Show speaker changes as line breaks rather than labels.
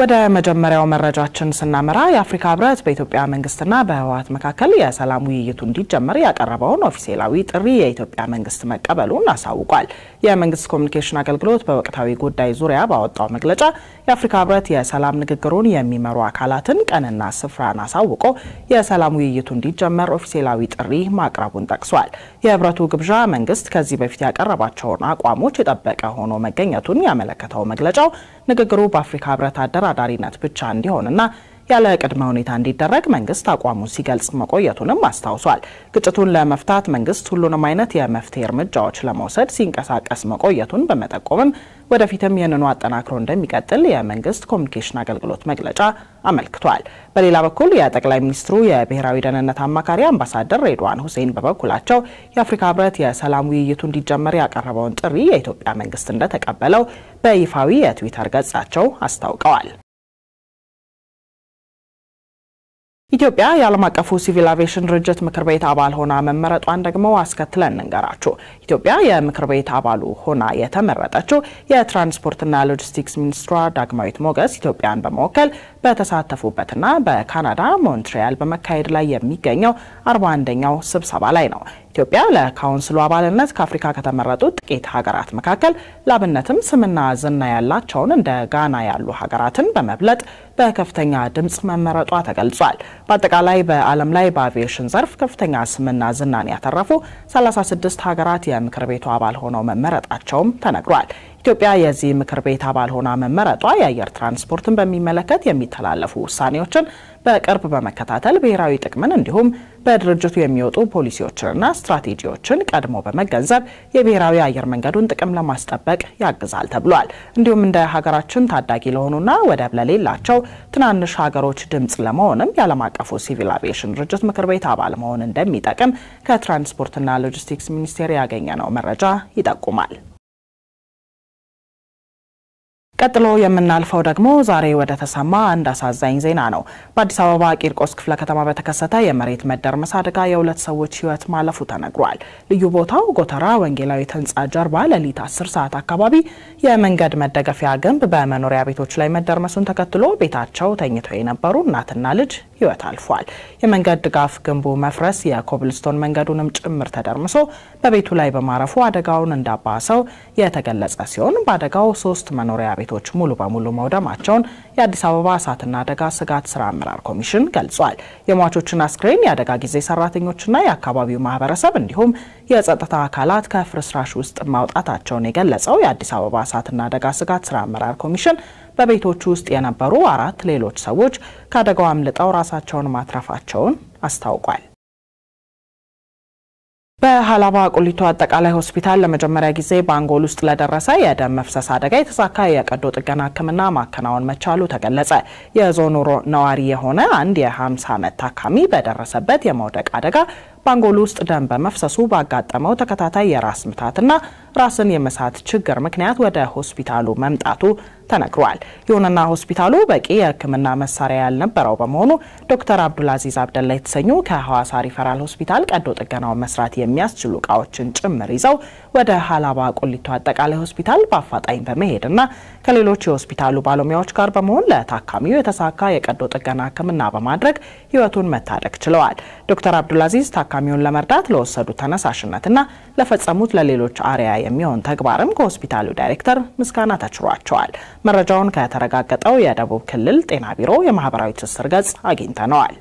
ወደ መጀመሪያው መረጃችን ስናመራ የአፍሪካ ህብረት በኢትዮጵያ መንግስትና በህወሀት መካከል የሰላም ውይይቱ እንዲጀመር ያቀረበውን ኦፊሴላዊ ጥሪ የኢትዮጵያ መንግስት መቀበሉን አሳውቋል። የመንግስት ኮሚኒኬሽን አገልግሎት በወቅታዊ ጉዳይ ዙሪያ ባወጣው መግለጫ የአፍሪካ ህብረት የሰላም ንግግሩን የሚመሩ አካላትን ቀንና ስፍራን አሳውቆ የሰላም ውይይቱ እንዲጀመር ኦፊሴላዊ ጥሪ ማቅረቡን ጠቅሷል። የህብረቱ ግብዣ መንግስት ከዚህ በፊት ያቀረባቸውን አቋሞች የጠበቀ ሆኖ መገኘቱን ያመለከተው መግለጫው ንግግሩ በአፍሪካ ህብረት አደራ ተወዳዳሪነት ብቻ እንዲሆንና ያለ ቅድመ ሁኔታ እንዲደረግ መንግስት አቋሙን ሲገልጽ መቆየቱንም አስታውሷል። ግጭቱን ለመፍታት መንግስት ሁሉንም አይነት የመፍትሄ እርምጃዎች ለመውሰድ ሲንቀሳቀስ መቆየቱን በመጠቆምም ወደፊትም ይህንኑ አጠናክሮ እንደሚቀጥል የመንግስት ኮሚኒኬሽን አገልግሎት መግለጫ አመልክቷል። በሌላ በኩል የጠቅላይ ሚኒስትሩ የብሔራዊ ደህንነት አማካሪ አምባሳደር ሬድዋን ሁሴን በበኩላቸው የአፍሪካ ህብረት የሰላም ውይይቱ እንዲጀመር ያቀረበውን ጥሪ የኢትዮጵያ መንግስት እንደተቀበለው በይፋዊ የትዊተር ገጻቸው አስታውቀዋል። ኢትዮጵያ የዓለም አቀፉ ሲቪል አቪዬሽን ድርጅት ምክር ቤት አባል ሆና መመረጧን ደግሞ አስከትለን እንገራችሁ። ኢትዮጵያ የምክር ቤት አባሉ ሆና የተመረጠችው የትራንስፖርትና ሎጂስቲክስ ሚኒስትሯ ዳግማዊት ሞገስ ኢትዮጵያን በመወከል በተሳተፉበትና በካናዳ ሞንትሪያል በመካሄድ ላይ የሚገኘው አርባ አንደኛው ስብሰባ ላይ ነው። ኢትዮጵያ ለካውንስሉ አባልነት ከአፍሪካ ከተመረጡ ጥቂት ሀገራት መካከል ላብነትም ስምና ዝና ያላቸውን እንደ ጋና ያሉ ሀገራትን በመብለጥ በከፍተኛ ድምፅ መመረጧ ተገልጿል። በአጠቃላይ በዓለም ላይ በአቪዬሽን ዘርፍ ከፍተኛ ስምና ዝናን ያተረፉ 36 ሀገራት የምክር ቤቱ አባል ሆነው መመረጣቸውም ተነግሯል። ኢትዮጵያ የዚህ ምክር ቤት አባል ሆና መመረጧ የአየር ትራንስፖርትን በሚመለከት የሚተላለፉ ውሳኔዎችን በቅርብ በመከታተል ብሔራዊ ጥቅምን እንዲሁም በድርጅቱ የሚወጡ ፖሊሲዎችንና ስትራቴጂዎችን ቀድሞ በመገንዘብ የብሔራዊ አየር መንገዱን ጥቅም ለማስጠበቅ ያግዛል ተብሏል። እንዲሁም እንደ ሀገራችን ታዳጊ ለሆኑና ወደብ ለሌላቸው ትናንሽ ሀገሮች ድምፅ ለመሆንም የዓለም አቀፉ ሲቪል አቪዬሽን ድርጅት ምክር ቤት አባል መሆን እንደሚጠቅም ከትራንስፖርትና ሎጂስቲክስ ሚኒስቴር ያገኘነው መረጃ ይጠቁማል። ቀጥሎ የምናልፈው ደግሞ ዛሬ ወደ ተሰማ አንድ አሳዛኝ ዜና ነው። በአዲስ አበባ ቂርቆስ ክፍለ ከተማ በተከሰተ የመሬት መደርመስ አደጋ የሁለት ሰዎች ሕይወት ማለፉ ተነግሯል። ልዩ ቦታው ጎተራ ወንጌላዊት ሕንፃ ጀርባ ሌሊት 10 ሰዓት አካባቢ የመንገድ መደገፊያ ግንብ በመኖሪያ ቤቶች ላይ መደርመሱን ተከትሎ ቤታቸው ተኝተው የነበሩ እናትና ልጅ ህይወት አልፏል። የመንገድ ድጋፍ ግንቡ መፍረስ የኮብልስቶን መንገዱንም ጭምር ተደርምሶ በቤቱ ላይ በማረፉ አደጋውን እንዳባሰው የተገለጸ ሲሆን በአደጋው ሶስት መኖሪያ ቤቶች ሙሉ በሙሉ መውደማቸውን የአዲስ አበባ እሳትና አደጋ ስጋት ስራ አመራር ኮሚሽን ገልጿል። የሟቾችን አስክሬን የአደጋ ጊዜ ሰራተኞችና የአካባቢው ማህበረሰብ እንዲሁም የጸጥታ አካላት ከፍርስራሽ ውስጥ ማውጣታቸውን የገለጸው የአዲስ አበባ እሳትና አደጋ ስጋት ስራ አመራር ኮሚሽን በቤቶች ውስጥ የነበሩ አራት ሌሎች ሰዎች ከአደጋው አምልጠው ራሳቸውን ማትረፋቸውን አስታውቋል። በሀላባ ቁሊቶ አጠቃላይ ሆስፒታል ለመጀመሪያ ጊዜ በአንጎል ውስጥ ለደረሰ የደም መፍሰስ አደጋ የተሳካ የቀዶ ጥገና ሕክምና ማከናወን መቻሉ ተገለጸ። የዞኑ ነዋሪ የሆነ አንድ የ50 ዓመት ታካሚ በደረሰበት የመውደቅ አደጋ በአንጎል ውስጥ ደም በመፍሰሱ ባጋጠመው ተከታታይ የራስ ምታትና ራስን የመሳት ችግር ምክንያት ወደ ሆስፒታሉ መምጣቱ ተነግሯል። ይሁንና ሆስፒታሉ በቂ የሕክምና መሳሪያ ያልነበረው በመሆኑ ዶክተር አብዱልአዚዝ አብደላ የተሰኙ ከሐዋሳ ሪፈራል ሆስፒታል ቀዶ ጥገናውን መስራት የሚያስችሉ እቃዎችን ጭምር ይዘው ወደ ሀላባ ቁሊቶ አጠቃላይ ሆስፒታል በአፋጣኝ በመሄድና ከሌሎች የሆስፒታሉ ባለሙያዎች ጋር በመሆን ለታካሚው የተሳካ የቀዶ ጥገና ሕክምና በማድረግ ህይወቱን መታደግ ችለዋል። ዶክተር አብዱልአዚዝ ታካሚውን ለመርዳት ለወሰዱት ተነሳሽነትና ለፈጸሙት ለሌሎች አርያ የሚሆን ተግባርም ከሆስፒታሉ ዳይሬክተር ምስጋና ተችሯቸዋል። መረጃውን ከተረጋገጠው የደቡብ ክልል ጤና ቢሮ የማህበራዊ ትስስር ገጽ አግኝተነዋል።